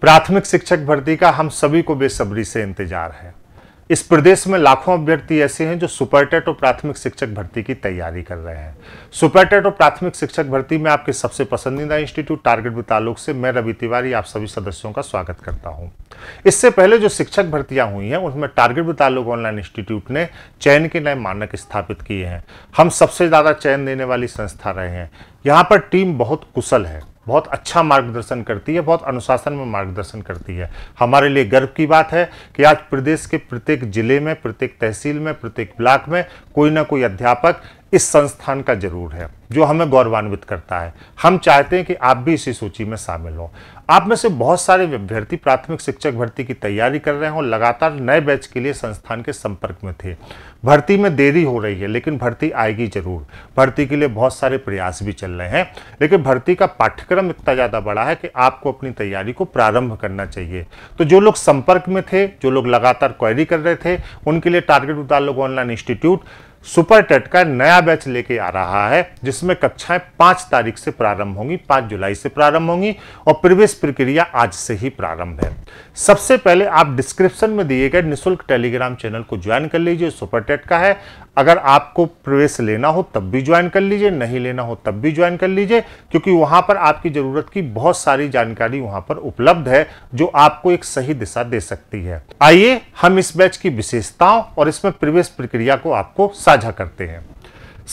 प्राथमिक शिक्षक भर्ती का हम सभी को बेसब्री से इंतजार है इस प्रदेश में लाखों अभ्यर्थी ऐसे हैं जो सुपरटेट और प्राथमिक शिक्षक भर्ती की तैयारी कर रहे हैं सुपरटेट और प्राथमिक शिक्षक भर्ती में आपके सबसे पसंदीदा इंस्टीट्यूट टारगेट भी से मैं रवि तिवारी आप सभी सदस्यों का स्वागत करता हूं इससे पहले जो शिक्षक भर्तियां हुई हैं उनमें टारगेट भी ऑनलाइन इंस्टीट्यूट ने चयन के नए मानक स्थापित किए हैं हम सबसे ज़्यादा चयन देने वाली संस्था रहे हैं यहाँ पर टीम बहुत कुशल है बहुत अच्छा मार्गदर्शन करती है बहुत अनुशासन में मार्गदर्शन करती है हमारे लिए गर्व की बात है कि आज प्रदेश के प्रत्येक जिले में प्रत्येक तहसील में प्रत्येक ब्लॉक में कोई ना कोई अध्यापक इस संस्थान का जरूर है जो हमें गौरवान्वित करता है हम चाहते हैं कि आप भी इसी सूची में शामिल हों आप में से बहुत सारे अभ्यर्थी प्राथमिक शिक्षक भर्ती की तैयारी कर रहे हो लगातार नए बैच के लिए संस्थान के संपर्क में थे भर्ती में देरी हो रही है लेकिन भर्ती आएगी जरूर भर्ती के लिए बहुत सारे प्रयास भी चल रहे हैं लेकिन भर्ती का पाठ्यक्रम इतना ज़्यादा बड़ा है कि आपको अपनी तैयारी को प्रारंभ करना चाहिए तो जो लोग संपर्क में थे जो लोग लगातार क्वेरी कर रहे थे उनके लिए टारगेट उतार लोग ऑनलाइन इंस्टीट्यूट सुपर टेट का नया बैच लेके आ रहा है जिसमें कक्षाएं पांच तारीख से प्रारंभ होंगी पांच जुलाई से प्रारंभ होंगी और प्रवेश प्रक्रिया आज से ही प्रारंभ है सबसे पहले आप डिस्क्रिप्शन में दिए गए निशुल्क टेलीग्राम चैनल को ज्वाइन कर लीजिए सुपर टेट का है अगर आपको प्रवेश लेना हो तब भी ज्वाइन कर लीजिए नहीं लेना हो तब भी ज्वाइन कर लीजिए क्योंकि वहां पर आपकी ज़रूरत की बहुत सारी जानकारी वहां पर उपलब्ध है जो आपको एक सही दिशा दे सकती है आइए हम इस बैच की विशेषताओं और इसमें प्रवेश प्रक्रिया को आपको साझा करते हैं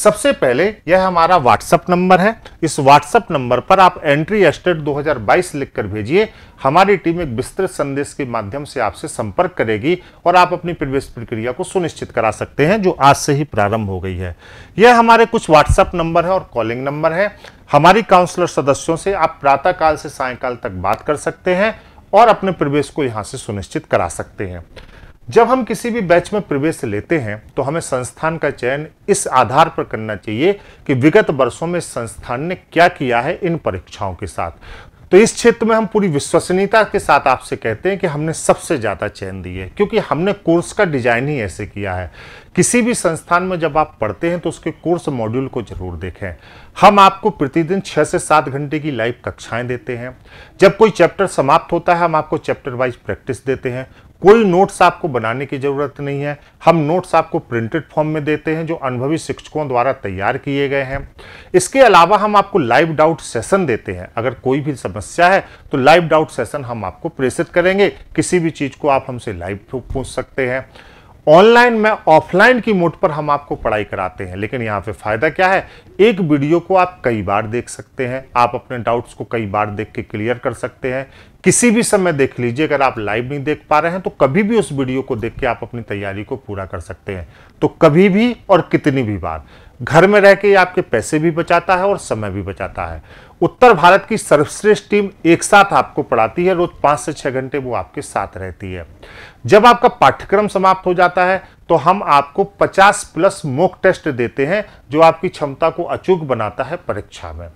सबसे पहले यह हमारा व्हाट्सएप नंबर है इस व्हाट्सएप नंबर पर आप एंट्री एस्टेट 2022 लिखकर भेजिए हमारी टीम एक विस्तृत संदेश के माध्यम से आपसे संपर्क करेगी और आप अपनी प्रवेश प्रक्रिया को सुनिश्चित करा सकते हैं जो आज से ही प्रारंभ हो गई है यह हमारे कुछ व्हाट्सएप नंबर है और कॉलिंग नंबर है हमारी काउंसलर सदस्यों से आप प्रातःकाल से सायकाल तक बात कर सकते हैं और अपने प्रवेश को यहाँ से सुनिश्चित करा सकते हैं जब हम किसी भी बैच में प्रवेश लेते हैं तो हमें संस्थान का चयन इस आधार पर करना चाहिए कि विगत वर्षों में संस्थान ने क्या किया है इन परीक्षाओं के साथ तो इस क्षेत्र में हम पूरी विश्वसनीयता के साथ आपसे कहते हैं कि हमने सबसे ज़्यादा चयन दी है क्योंकि हमने कोर्स का डिजाइन ही ऐसे किया है किसी भी संस्थान में जब आप पढ़ते हैं तो उसके कोर्स मॉड्यूल को जरूर देखें हम आपको प्रतिदिन छः से सात घंटे की लाइव कक्षाएं देते हैं जब कोई चैप्टर समाप्त होता है हम आपको चैप्टर वाइज प्रैक्टिस देते हैं कोई नोट्स आपको बनाने की ज़रूरत नहीं है हम नोट्स आपको प्रिंटेड फॉर्म में देते हैं जो अनुभवी शिक्षकों द्वारा तैयार किए गए हैं इसके अलावा हम आपको लाइव डाउट सेशन देते हैं अगर कोई भी समस्या है तो लाइव डाउट सेशन हम आपको प्रेषित करेंगे किसी भी चीज़ को आप हमसे लाइव पूछ सकते हैं ऑनलाइन में ऑफलाइन की मोड पर हम आपको पढ़ाई कराते हैं लेकिन यहाँ पे फ़ायदा क्या है एक वीडियो को आप कई बार देख सकते हैं आप अपने डाउट्स को कई बार देख के क्लियर कर सकते हैं किसी भी समय देख लीजिए अगर आप लाइव नहीं देख पा रहे हैं तो कभी भी उस वीडियो को देख के आप अपनी तैयारी को पूरा कर सकते हैं तो कभी भी और कितनी भी बार घर में रह के आपके पैसे भी बचाता है और समय भी बचाता है उत्तर भारत की सर्वश्रेष्ठ टीम एक साथ आपको पढ़ाती है रोज पांच से छह घंटे वो आपके साथ रहती है जब आपका पाठ्यक्रम समाप्त हो जाता है तो हम आपको 50 प्लस मोक टेस्ट देते हैं जो आपकी क्षमता को अचूक बनाता है परीक्षा में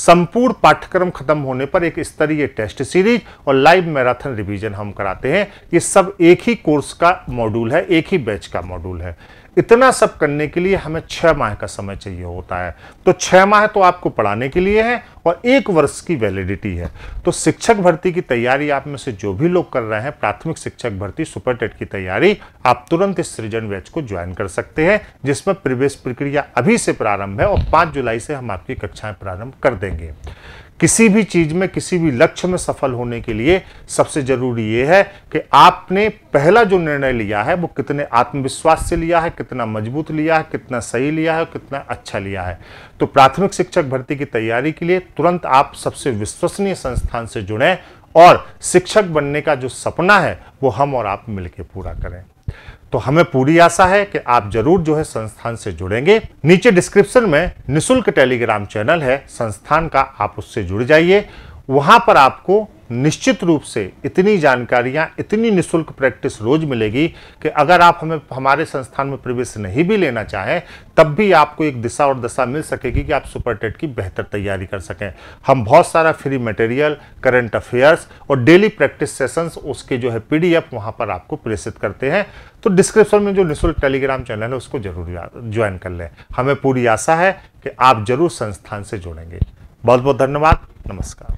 संपूर्ण पाठ्यक्रम खत्म होने पर एक स्तरीय टेस्ट सीरीज और लाइव मैराथन रिवीजन हम कराते हैं ये सब एक ही कोर्स का मॉड्यूल है एक ही बैच का मॉड्यूल है इतना सब करने के लिए हमें छह माह का समय चाहिए होता है तो छह माह तो आपको पढ़ाने के लिए है और एक वर्ष की वैलिडिटी है तो शिक्षक भर्ती की तैयारी आप में से जो भी लोग कर रहे हैं प्राथमिक शिक्षक भर्ती सुपर टेट की तैयारी आप तुरंत इस सृजन बैच को ज्वाइन कर सकते हैं जिसमें प्रवेश प्रक्रिया अभी से प्रारंभ है और पांच जुलाई से हम आपकी कक्षाएं प्रारंभ कर देंगे किसी भी चीज में किसी भी लक्ष्य में सफल होने के लिए सबसे जरूरी यह है कि आपने पहला जो निर्णय लिया है वो कितने आत्मविश्वास से लिया है कितना मजबूत लिया है कितना सही लिया है कितना अच्छा लिया है तो प्राथमिक शिक्षक भर्ती की तैयारी के लिए तुरंत आप सबसे विश्वसनीय संस्थान से जुड़ें और शिक्षक बनने का जो सपना है वो हम और आप मिलकर पूरा करें तो हमें पूरी आशा है कि आप जरूर जो है संस्थान से जुड़ेंगे नीचे डिस्क्रिप्शन में निशुल्क टेलीग्राम चैनल है संस्थान का आप उससे जुड़ जाइए वहां पर आपको निश्चित रूप से इतनी जानकारियां इतनी निशुल्क प्रैक्टिस रोज मिलेगी कि अगर आप हमें हमारे संस्थान में प्रवेश नहीं भी लेना चाहें तब भी आपको एक दिशा और दशा मिल सकेगी कि आप सुपर टेट की बेहतर तैयारी कर सकें हम बहुत सारा फ्री मटेरियल करंट अफेयर्स और डेली प्रैक्टिस सेशंस उसके जो है पीडीएफ वहां पर आपको प्रेषित करते हैं तो डिस्क्रिप्शन में जो निःशुल्क टेलीग्राम चैनल है उसको जरूर ज्वाइन कर लें हमें पूरी आशा है कि आप जरूर संस्थान से जुड़ेंगे बहुत बहुत धन्यवाद नमस्कार